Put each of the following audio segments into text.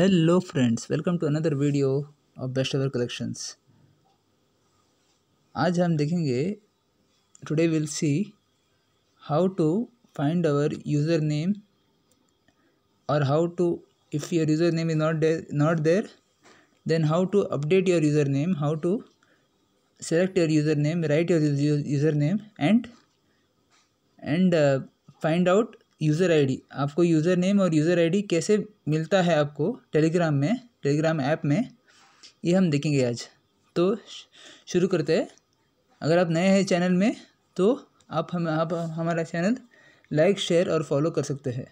hello friends welcome to another video of best ever collections aaj hum dekhenge today we'll see how to find our username or how to if your username is not there not there then how to update your username how to select your username write your username and and uh, find out user ID आपको user name और user ID कैसे मिलता है आपको Telegram में Telegram app में ये हम देखेंगे आज तो शुरू करते हैं अगर आप नए हैं चैनल में तो आप हम आप हमारा चैनल लाइक शेयर और फॉलो कर सकते हैं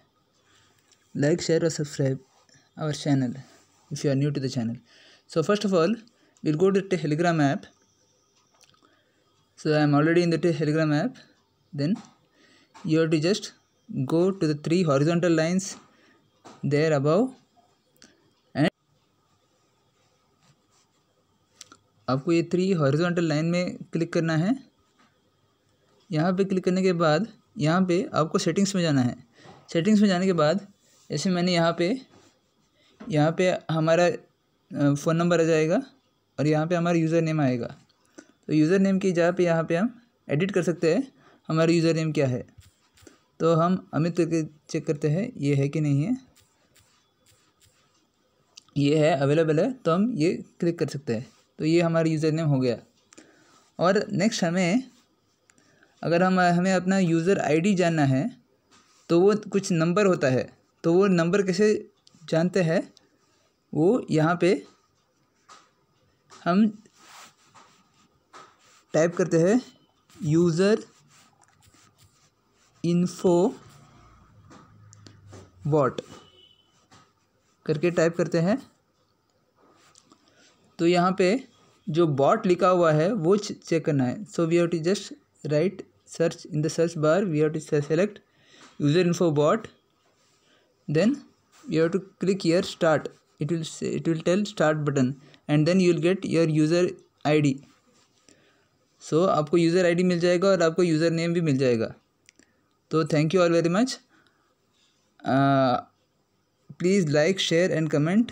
लाइक शेयर और subscribe our channel if you are new to the channel so first of all will go to Telegram app so I am already in the Telegram app then you are to just go to the three horizontal lines there above and आपको ये three horizontal line में click करना है यहाँ पे click करने के बाद यहाँ पे आपको सेटिंग्स में जाना है सेटिंग्स में जाने के बाद जैसे मैंने यहाँ पे यहाँ पे हमारा फ़ोन नंबर आ जाएगा और यहाँ पे हमारा यूज़र नेम आएगा तो यूज़र नेम की जहाँ पे यहाँ पे हम एडिट कर सकते हैं हमारा यूज़र नेम क्या है तो हम अमित करके चेक करते हैं ये है कि नहीं है ये है अवेलेबल है तो हम ये क्लिक कर सकते हैं तो ये हमारा यूज़र नेम हो गया और नेक्स्ट हमें अगर हम हमें अपना यूज़र आईडी जानना है तो वो कुछ नंबर होता है तो वो नंबर कैसे जानते हैं वो यहाँ पे हम टाइप करते हैं यूज़र इन्फो बॉट करके टाइप करते हैं तो यहाँ पे जो बॉट लिखा हुआ है वो चेक करना है so we have to just write search in the search bar we have to select user info bot then you have to click here start it will it will tell start button and then you will get your user I D so आपको user I D मिल जाएगा और आपको user name भी मिल जाएगा तो thank you all very much please like share and comment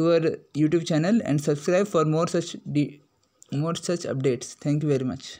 to our youtube channel and subscribe for more such more such updates thank you very much